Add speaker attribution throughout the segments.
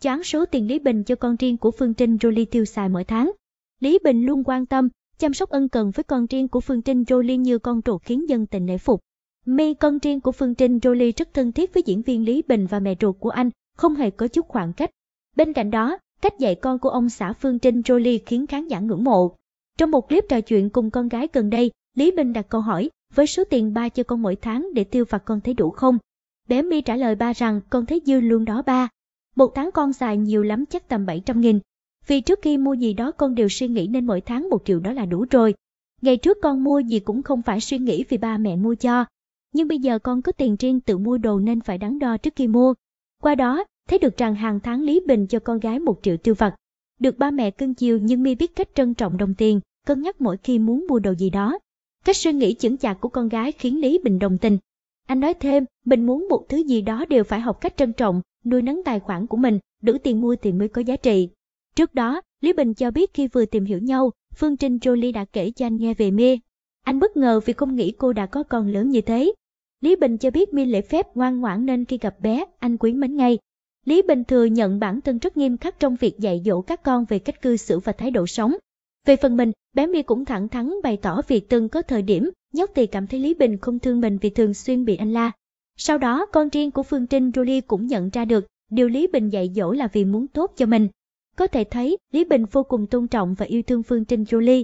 Speaker 1: chán số tiền Lý Bình cho con riêng của Phương Trinh Jolie tiêu xài mỗi tháng. Lý Bình luôn quan tâm, chăm sóc ân cần với con riêng của Phương Trinh Jolie như con ruột khiến dân tình nể phục. Mi con riêng của Phương Trinh Jolie rất thân thiết với diễn viên Lý Bình và mẹ ruột của anh, không hề có chút khoảng cách. Bên cạnh đó, cách dạy con của ông xã Phương Trinh Jolie khiến khán giả ngưỡng mộ. Trong một clip trò chuyện cùng con gái gần đây, Lý Bình đặt câu hỏi, với số tiền ba cho con mỗi tháng để tiêu vặt con thấy đủ không? Bé Mi trả lời ba rằng con thấy dư luôn đó ba, một tháng con xài nhiều lắm chắc tầm 700 nghìn. Vì trước khi mua gì đó con đều suy nghĩ nên mỗi tháng một triệu đó là đủ rồi. Ngày trước con mua gì cũng không phải suy nghĩ vì ba mẹ mua cho. Nhưng bây giờ con có tiền riêng tự mua đồ nên phải đắn đo trước khi mua. Qua đó, thấy được rằng hàng tháng Lý Bình cho con gái một triệu tiêu vặt. Được ba mẹ cưng chiều nhưng mi biết cách trân trọng đồng tiền, cân nhắc mỗi khi muốn mua đồ gì đó. Cách suy nghĩ chững chạc của con gái khiến Lý Bình đồng tình, anh nói thêm, mình muốn một thứ gì đó đều phải học cách trân trọng, nuôi nấng tài khoản của mình, đủ tiền mua thì mới có giá trị. Trước đó, Lý Bình cho biết khi vừa tìm hiểu nhau, Phương Trinh Jolie đã kể cho anh nghe về Mia. Anh bất ngờ vì không nghĩ cô đã có con lớn như thế. Lý Bình cho biết Mia lễ phép ngoan ngoãn nên khi gặp bé, anh quý mến ngay. Lý Bình thừa nhận bản thân rất nghiêm khắc trong việc dạy dỗ các con về cách cư xử và thái độ sống. Về phần mình, bé My cũng thẳng thắn bày tỏ việc từng có thời điểm nhóc thì cảm thấy Lý Bình không thương mình vì thường xuyên bị anh la. Sau đó con riêng của Phương Trinh Julie cũng nhận ra được điều Lý Bình dạy dỗ là vì muốn tốt cho mình. Có thể thấy Lý Bình vô cùng tôn trọng và yêu thương Phương Trinh Julie.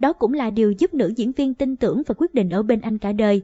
Speaker 1: Đó cũng là điều giúp nữ diễn viên tin tưởng và quyết định ở bên anh cả đời.